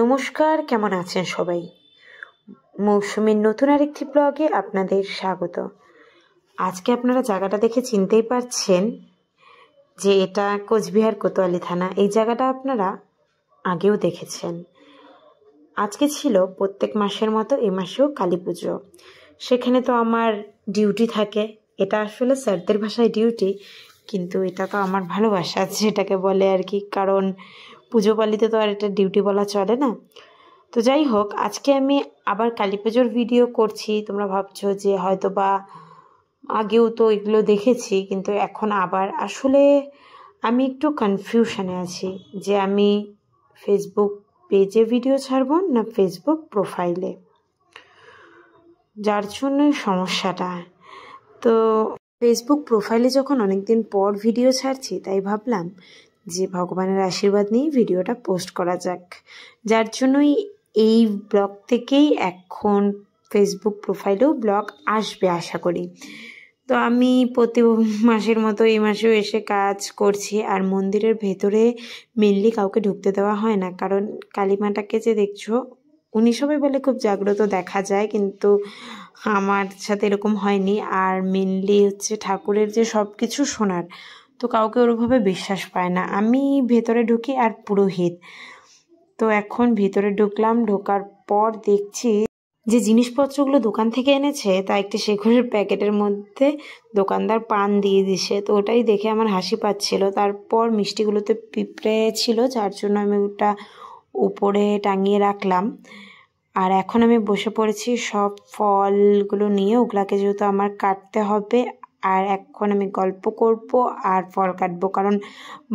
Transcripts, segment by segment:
নমস্কার কেমন আছেন সবাই মৌসুমীর নতুন আরেকটি ব্লগে আপনাদের স্বাগত আজকে আপনারা জায়গাটা দেখে চিনতেই পারছেন যে এটা কোচবিহার কোতোয়ালি থানা এই জায়গাটা আপনারা আগেও দেখেছেন আজকে ছিল প্রত্যেক মাসের মতো এ মাসেও কালী পুজো সেখানে তো আমার ডিউটি থাকে এটা আসলে স্যারদের ভাষায় ডিউটি কিন্তু এটা তো আমার ভালোবাসা যেটাকে বলে আর কি কারণ পুজো পালিতে তো আর এটা ডিউটি বলা চলে না তো যাই হোক আজকে আমি আবার কালী পুজোর ভিডিও করছি তোমরা ভাবছো যে হয়তো বা আগেও তো এগুলো দেখেছি কিন্তু এখন আবার আসলে আমি একটু কনফিউশনে আছি যে আমি ফেসবুক পেজে ভিডিও ছাড়ব না ফেসবুক প্রোফাইলে যার জন্যই সমস্যাটা তো ফেসবুক প্রোফাইলে যখন অনেকদিন পর ভিডিও ছাড়ছি তাই ভাবলাম যে ভগবানের আশীর্বাদ নিয়ে ভিডিওটা পোস্ট করা যাক যার জন্যই এই ব্লগ থেকেই এখন ফেসবুক প্রোফাইলেও ব্লগ আসবে আশা করি তো আমি প্রতি মাসের মতো এই মাসেও এসে কাজ করছি আর মন্দিরের ভেতরে মেনলি কাউকে ঢুকতে দেওয়া হয় না কারণ কালীমাটাকে যে দেখছো উনি সবাই বলে খুব জাগ্রত দেখা যায় কিন্তু আমার সাথে এরকম হয়নি আর মেনলি হচ্ছে ঠাকুরের যে সব কিছু শোনার তো কাউকে ওরভাবে বিশ্বাস পায় না আমি ভেতরে ঢুকি আর পুরোহিত তো এখন ভেতরে ঢুকলাম ঢোকার পর দেখছি যে জিনিসপত্রগুলো দোকান থেকে এনেছে তা একটি শেখরের প্যাকেটের মধ্যে দোকানদার পান দিয়ে দিছে তো ওটাই দেখে আমার হাসি পাচ্ছিল তারপর মিষ্টিগুলোতে পিঁপড়ে ছিল যার জন্য আমি ওটা উপরে টাঙিয়ে রাখলাম আর এখন আমি বসে পড়েছি সব ফলগুলো নিয়ে ওগুলাকে যেহেতু আমার কাটতে হবে আর এখন আমি গল্প করব আর ফল কাটবো কারণ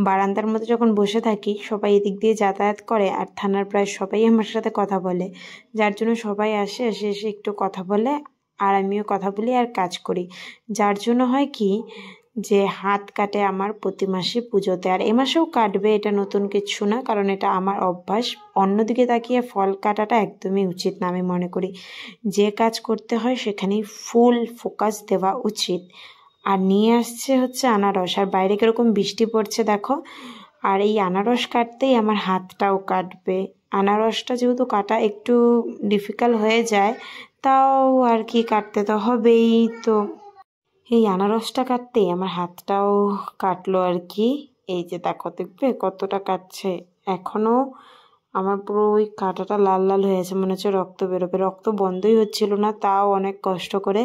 বারান্দার মধ্যে যখন বসে থাকি সবাই এদিক দিয়ে যাতায়াত করে আর থানার প্রায় সবাই আমার সাথে কথা বলে যার জন্য সবাই আসে এসে এসে একটু কথা বলে আর আমিও কথা বলি আর কাজ করি যার জন্য হয় কি যে হাত কাটে আমার প্রতি মাসে পুজোতে আর এ মাসেও কাটবে এটা নতুন কিছু না কারণ এটা আমার অভ্যাস অন্যদিকে তাকিয়ে ফল কাটাটা একদমই উচিত না আমি মনে করি যে কাজ করতে হয় সেখানেই ফুল ফোকাস দেওয়া উচিত আর নিয়ে আসছে হচ্ছে আনারস আর বাইরে কীরকম বৃষ্টি পড়ছে দেখো আর এই আনারস কাটতেই আমার হাতটাও কাটবে আনারসটা যেহেতু কাটা একটু ডিফিকাল্ট হয়ে যায় তাও আর কি কাটতে তো হবেই তো এই আনারসটা কাটতেই আমার হাতটাও কাটলো আর কি এই যে দেখো দেখবে কতটা কাটছে এখনও আমার পুরো ওই কাঁটাটা লাল লাল হয়ে আছে মনে হচ্ছে রক্ত বেরোবে রক্ত বন্ধই হচ্ছিল না তাও অনেক কষ্ট করে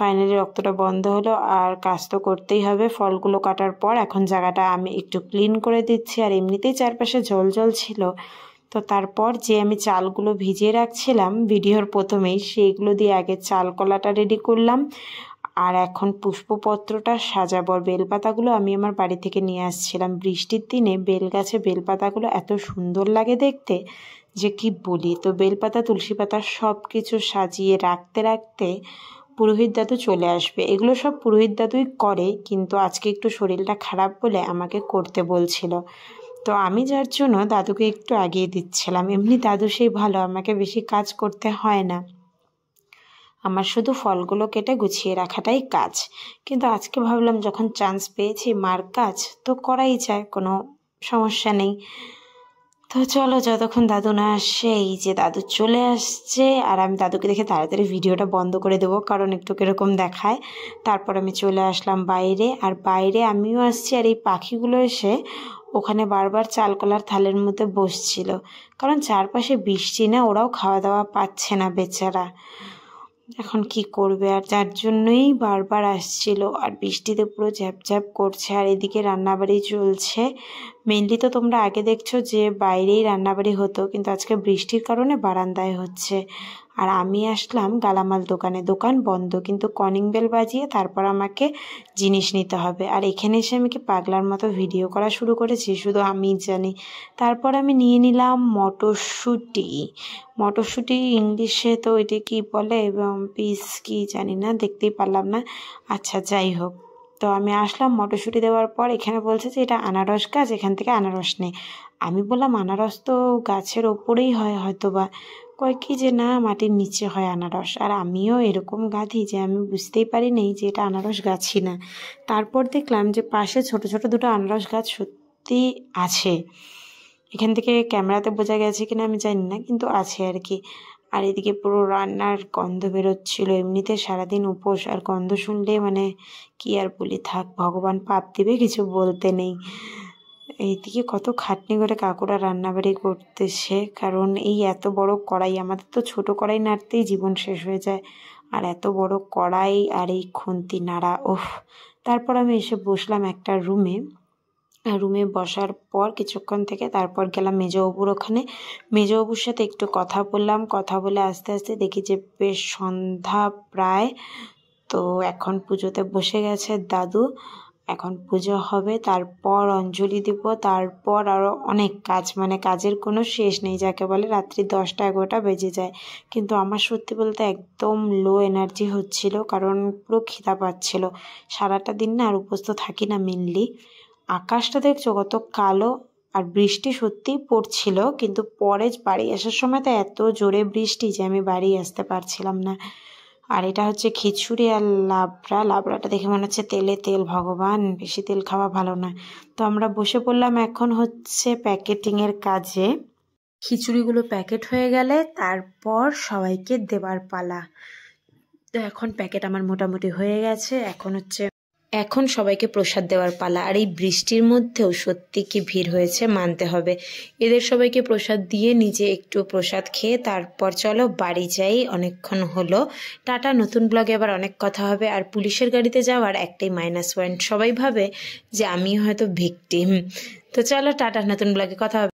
ফাইনালি রক্তটা বন্ধ হলো আর কাজ তো করতেই হবে ফলগুলো কাটার পর এখন জায়গাটা আমি একটু ক্লিন করে দিচ্ছি আর এমনিতেই চারপাশে জল জল ছিল তো তারপর যে আমি চালগুলো ভিজিয়ে রাখছিলাম ভিডিওর প্রথমেই সেইগুলো দিয়ে আগে চাল কলাটা রেডি করলাম আর এখন পুষ্পপত্রটা সাজাবর বেলপাতাগুলো আমি আমার বাড়ি থেকে নিয়ে আসছিলাম বৃষ্টির দিনে বেলগাছে বেলপাতাগুলো এত সুন্দর লাগে দেখতে যে কি বলি তো বেলপাতা তুলসী পাতা সব কিছু সাজিয়ে রাখতে রাখতে পুরোহিত দাদু চলে আসবে এগুলো সব পুরোহিত দাদুই করে কিন্তু আজকে একটু শরীরটা খারাপ বলে আমাকে করতে বলছিল তো আমি যার জন্য দাদুকে একটু আগিয়ে দিচ্ছিলাম এমনি দাদু সেই ভালো আমাকে বেশি কাজ করতে হয় না আমার শুধু ফলগুলো কেটে গুছিয়ে রাখাটাই কাজ কিন্তু আজকে ভাবলাম যখন চান্স পেয়েছি মার কাজ তো করাই যায় কোনো সমস্যা নেই তো চলো যতক্ষণ দাদু না আসছে এই যে দাদু চলে আসছে আর আমি দাদুকে দেখে তাড়াতাড়ি ভিডিওটা বন্ধ করে দেবো কারণ একটু কীরকম দেখায় তারপর আমি চলে আসলাম বাইরে আর বাইরে আমিও আসছি আর এই পাখিগুলো এসে ওখানে বারবার চালকলার থালের মধ্যে বসছিল কারণ চারপাশে বৃষ্টি না ওরাও খাওয়া দাওয়া পাচ্ছে না বেচারা এখন কি করবে আর যার জন্যই বারবার আসছিল আর বৃষ্টিতে পুরো ঝ্যাপঝ্যাপ করছে আর এদিকে রান্নাবাড়ি চলছে মেনলি তো তোমরা আগে দেখছো যে বাইরেই রান্নাবাড়ি হতো কিন্তু আজকে বৃষ্টির কারণে বারান্দায় হচ্ছে আর আমি আসলাম গালামাল দোকানে দোকান বন্ধ কিন্তু কনিং বেল বাজিয়ে তারপর আমাকে জিনিস নিতে হবে আর এখানে এসে আমি কি পাগলার মতো ভিডিও করা শুরু করেছি শুধু আমি জানি তারপর আমি নিয়ে নিলাম মটরশুঁটি মটরশুঁটি ইংলিশে তো এটা কি বলে এবং পিস কি জানি না দেখতেই পারলাম না আচ্ছা যাই হোক তো আমি আসলাম মটরশুঁটি দেওয়ার পর এখানে বলছে যে এটা আনারস গাছ এখান থেকে আনারস নেই আমি বললাম আনারস তো গাছের ওপরেই হয় হয়তো বা কয় কি যে না মাটির নিচে হয় আনারস আর আমিও এরকম গাধি যে আমি বুঝতেই পারি নেই যে এটা আনারস গাছই না তারপর দেখলাম যে পাশে ছোট ছোট দুটো আনারস গাছ সত্যি আছে এখান থেকে ক্যামেরাতে বোঝা গেছে কিনা আমি জানি না কিন্তু আছে আর কি আর এদিকে পুরো রান্নার গন্ধ বেরোচ্ছিলো এমনিতে সারাদিন উপোস আর গন্ধ শুনলে মানে কি আর বলি থাক ভগবান পাপ দিবে কিছু বলতে নেই এইদিকে কত খাটনি করে কাকুরা রান্নাবাড়ি করতেছে কারণ এই এত বড় কড়াই আমাদের তো ছোট কড়াই নাড়তেই জীবন শেষ হয়ে যায় আর এত বড় কড়াই আর এই খুন্তি নাড়া ওফ তারপর আমি এসে বসলাম একটা রুমে রুমে বসার পর কিছুক্ষণ থেকে তারপর গেলাম মেজবাবুর ওখানে মেজবাবুর সাথে একটু কথা বললাম কথা বলে আস্তে আস্তে দেখি যে বেশ সন্ধ্যা প্রায় তো এখন পুজোতে বসে গেছে দাদু এখন পুজো হবে তারপর অঞ্জলি দিব তারপর আরও অনেক কাজ মানে কাজের কোনো শেষ নেই যাকে বলে রাত্রি দশটা এগারোটা বেজে যায় কিন্তু আমার সত্যি বলতে একদম লো এনার্জি হচ্ছিল কারণ পুরো খিদা পাচ্ছিল সারাটা দিন না আর উপস্থ থাকি না মেনলি আকাশটা দেখছো কত কালো আর বৃষ্টি সত্যিই পড়ছিল কিন্তু পরে বাড়ি আসার সময় তো এত জোরে বৃষ্টি যে আমি বাড়ি আসতে পারছিলাম না আর এটা হচ্ছে খিচুড়ি আর লাবড়া লাবড়াটা দেখে মনে হচ্ছে তেলে তেল ভগবান বেশি তেল খাওয়া ভালো না তো আমরা বসে পড়লাম এখন হচ্ছে প্যাকেটিংয়ের কাজে খিচুড়িগুলো প্যাকেট হয়ে গেলে তারপর সবাইকে দেবার পালা তো এখন প্যাকেট আমার মোটামুটি হয়ে গেছে এখন হচ্ছে এখন সবাইকে প্রসাদ দেওয়ার পালা আর এই বৃষ্টির মধ্যেও সত্যি কি ভিড় হয়েছে মানতে হবে এদের সবাইকে প্রসাদ দিয়ে নিজে একটু প্রসাদ খেয়ে তারপর চলো বাড়ি যাই অনেকক্ষণ হলো টাটা নতুন ব্লগে আবার অনেক কথা হবে আর পুলিশের গাড়িতে যাওয়ার একটাই মাইনাস পয়েন্ট সবাই ভাবে যে আমি হয়তো ভিকটিম তো চলো টাটা নতুন ব্লগে কথা হবে